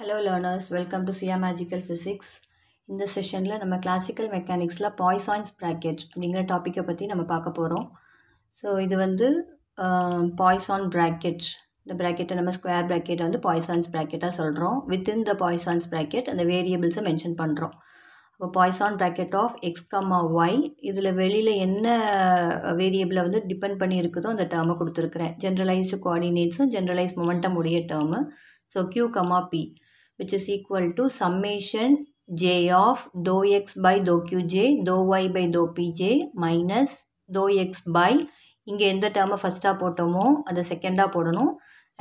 Hello learners welcome to சியா magical physics இந்த செஷனில் நம்ம கிளாசிக்கல் மெக்கானிக்ஸில் பாய்சாயின்ஸ் ப்ராக்கெட் அப்படிங்கிற டாப்பிக்கை பற்றி நம்ம பார்க்க போகிறோம் ஸோ இது வந்து பாய்சான் ப்ராக்கெட் இந்த ப்ராக்கெட்டை நம்ம ஸ்கொயர் ப்ராக்கெட்டை வந்து பாய்சான்ஸ் ப்ராக்கெட்டாக சொல்கிறோம் வித்தின் த பாய்சான்ஸ் ப்ராக்கெட் அந்த வேரியபிள்ஸை மென்ஷன் பண்ணுறோம் அப்போ Poisson bracket of x comma y இதில் வெளியில் என்ன வேரியபிளை வந்து டிபெண்ட் பண்ணி இருக்குதோ அந்த டேர்மை கொடுத்துருக்குறேன் ஜென்ரலைஸ்டு கோஆர்டினேட்ஸும் ஜென்ரலைஸ் மொமெண்டம் உடைய term so q comma p which is equal to summation j of dou x by dou qj, dou y by dou pj minus dou x by இங்கே எந்த டேர்மை ஃபஸ்ட்டாக போட்டோமோ அதை செகண்டாக போடணும்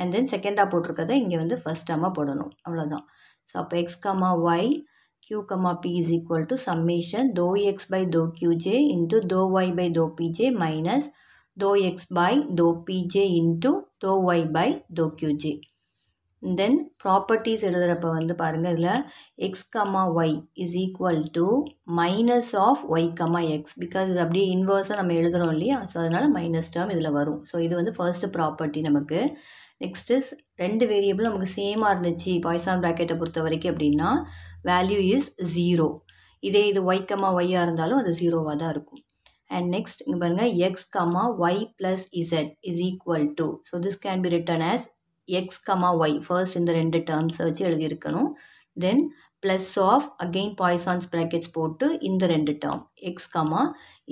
அண்ட் தென் செகண்டாக போட்டிருக்கதை இங்கே வந்து ஃபஸ்ட் டேர்மாக போடணும் அவ்வளோதான் ஸோ அப்போ x comma q, p is equal to summation dou x by dou qj into dou y by dou pj minus dou x by dou pj into dou y by dou qj. Then properties எழுதுகிறப்ப வந்து பாருங்கள் இதில் x comma y is equal to minus of y comma x because இது அப்படியே இன்வர்ஸாக நம்ம எழுதுகிறோம் இல்லையா so அதனால் மைனஸ் டேர்ம் இதில் வரும் ஸோ இது வந்து ஃபர்ஸ்ட்டு ப்ராப்பர்ட்டி நமக்கு இஸ் ரெண்டு வேரியபிள் நமக்கு சேமாக இருந்துச்சு பாய்சான் ப்ராக்கெட்டை பொறுத்த வரைக்கும் அப்படின்னா வேல்யூ இஸ் ஜீரோ இதே இது ஒய் கமா ஒய்யாக இருந்தாலும் அது ஜீரோவாக தான் இருக்கும் அண்ட் நெக்ஸ்ட் இங்கே பாருங்கள் x comma y plus z is equal to so this can be written as x comma y first இந்த ரெண்டு டேர்ம்ஸை வச்சு எழுதிருக்கணும் then plus of again Poisson's brackets போட்டு இந்த ரெண்டு term x comma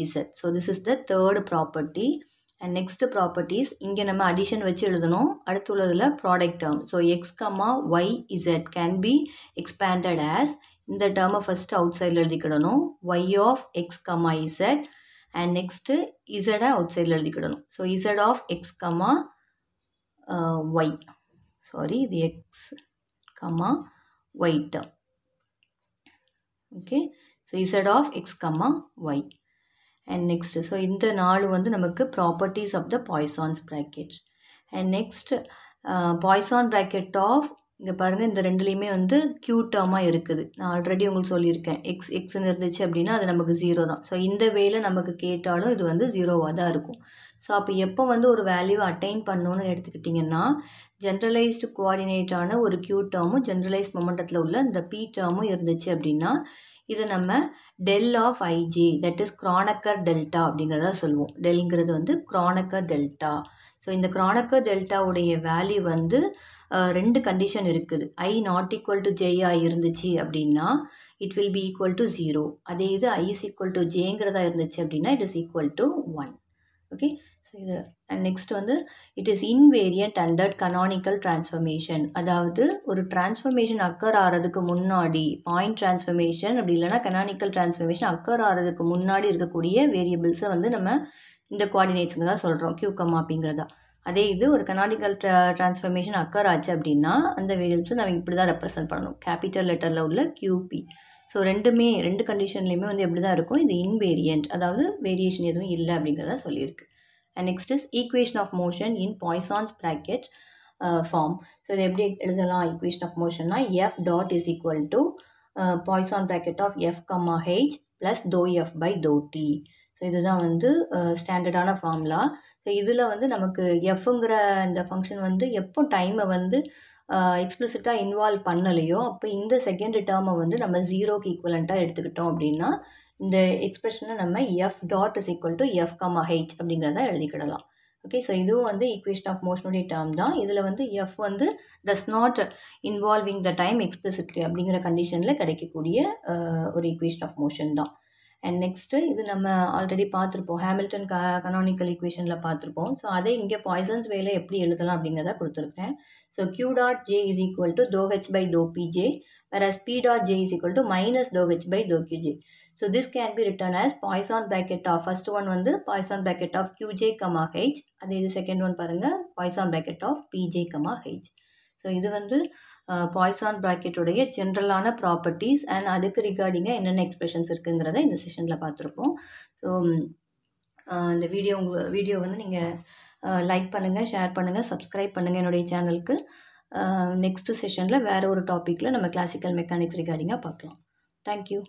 z so this is the third property and next properties இங்கே நம்ம அடிஷன் வச்சு எழுதணும் அடுத்து உள்ளதில் product term so x comma y z can be expanded as இந்த டேர்மை ஃபஸ்ட்டு அவுட் சைடில் எழுதிக்கிடணும் y of x comma z and next இசடை அவுட் சைடில் எழுதிக்கிடணும் so z of x y sorry the x comma y term okay so instead of x comma y and next so in the naalu properties of the poisson's bracket and next uh, poisson bracket of இங்கே பாருங்கள் இந்த ரெண்டுலேயுமே வந்து Q டேர்மாக இருக்குது நான் already உங்களுக்கு சொல்லியிருக்கேன் X எக்ஸ்ன்னு இருந்துச்சு அப்படின்னா அது நமக்கு ஜீரோ தான் ஸோ இந்த வேயில் நமக்கு கேட்டாலும் இது வந்து ஜீரோவாக தான் இருக்கும் ஸோ அப்போ எப்போ வந்து ஒரு வேல்யூ அட்டைன் பண்ணணும்னு எடுத்துக்கிட்டிங்கன்னா ஜென்ரலைஸ்டு கோஆர்டினேட்டான ஒரு க்யூ டேர்மும் ஜென்ரலைஸ் மொமெண்டத்தில் உள்ள இந்த பி டேர்மும் இருந்துச்சு அப்படின்னா இது நம்ம del of i j that is Kronecker delta அப்படிங்கிறத சொல்லுவோம் டெல்ங்கிறது வந்து க்ரானக்கர் டெல்டா ஸோ இந்த க்ரானக்கர் டெல்டாவுடைய வேல்யூ வந்து ரெண்டு கண்டிஷன் இருக்குது ஐ நாட் ஈக்குவல் டு ஜேயாக இருந்துச்சு அப்படின்னா it will be equal to zero அதே இது ஐ இஸ் ஈக்குவல் டு ஜேங்கிறதா இருந்துச்சு அப்படின்னா it is equal to one okay so இது அண்ட் நெக்ஸ்ட் வந்து it is invariant under canonical transformation அதாவது ஒரு டிரான்ஸ்ஃபர்மேஷன் அக்கர் ஆகிறதுக்கு முன்னாடி பாயிண்ட் டிரான்ஸ்ஃபர்மேஷன் அப்படி இல்லைனா கனானிக்கல் டிரான்ஸ்ஃபர்மேஷன் அக்கர் ஆகிறதுக்கு முன்னாடி இருக்கக்கூடிய வேரியபிள்ஸை வந்து நம்ம இந்த கோஆர்டினேட்ஸுங்க தான் சொல்கிறோம் கியூ கம் அப்படிங்கிறதா அதே இது ஒரு கனாடிக்கல் ட்ரா ட்ரான்ஸ்ஃபர்மேஷன் அக்கர் ஆச்சு அப்படின்னா அந்த வேரியபிள்ஸை நம்ம இப்படி தான் ரெப்ரசென்ட் பண்ணணும் கேபிட்டல் லெட்டரில் உள்ள கியூபி ஸோ ரெண்டுமே ரெண்டு கண்டிஷன்லையுமே வந்து எப்படி தான் இருக்கும் இது இன்வேரியன்ட் அதாவது வேரியேஷன் எதுவும் இல்லை அப்படிங்கிறத சொல்லியிருக்கு and next is equation of motion in Poisson's bracket form so இது எப்படி எழுதலாம் ஈக்குவேஷன் ஆஃப் மோஷன்னா f dot is equal to Poisson bracket of f comma h plus do f by do t so இதுதான் வந்து ஸ்டாண்டர்டான formula so இதில் வந்து நமக்கு எஃப்ங்கிற இந்த ஃபங்க்ஷன் வந்து எப்போ டைமை வந்து எக்ஸ்பிளிசிட்டாக இன்வால்வ் பண்ணலையோ அப்போ இந்த செகண்ட் டேர்மை வந்து நம்ம ஜீரோக்கு ஈக்குவலண்ட்டாக எடுத்துக்கிட்டோம் அப்படின்னா இந்த எக்ஸ்பிரஷனை நம்ம f dot is equal to f comma h அப்படிங்கிறத எழுதிக்கிடலாம் ஓகே ஸோ இதுவும் வந்து ஈக்குவேஷன் ஆஃப் மோஷனுடைய டேர்ம் தான் இதில் வந்து எஃப் வந்து does not involving the time explicitly அப்படிங்கிற கண்டிஷனில் கிடைக்கக்கூடிய ஒரு ஈக்குவேஷன் ஆஃப் மோஷன் தான் அண்ட் நெக்ஸ்ட்டு இது நம்ம ஆல்ரெடி பார்த்துருப்போம் ஹேமில்டன் க கனானிக்கல் ஈக்குவேஷனில் பார்த்துருப்போம் ஸோ அதே இங்கே பாய்சன்ஸ் வேலை எப்படி எழுதலாம் அப்படிங்கிறத கொடுத்துருக்கேன் so q dot j is equal to do h by do p j வேற p dot j is equal to minus do h by do q j so this can be written as Poisson bracket of first one வந்து Poisson bracket of q j comma h அதே இது second one பாருங்கள் Poisson bracket of p j comma h so இது வந்து பாய்சான் ப்ராக்கெட்டுடைய ஜென்ரலான properties அண்ட் அதுக்கு ரிகார்டிங்காக என்னென்ன எக்ஸ்பிரஷன்ஸ் இருக்குங்கிறத இந்த செஷனில் பார்த்துருப்போம் ஸோ இந்த வீடியோ உங்கள் வீடியோ வந்து நீங்கள் லைக் பண்ணுங்கள் ஷேர் பண்ணுங்கள் சப்ஸ்கிரைப் பண்ணுங்கள் என்னுடைய சேனலுக்கு நெக்ஸ்ட்டு செஷனில் வேறு ஒரு டாப்பிக்கில் நம்ம கிளாசிக்கல் மெக்கானிக்ஸ் ரிகார்டிங்காக பார்க்கலாம் தேங்க்யூ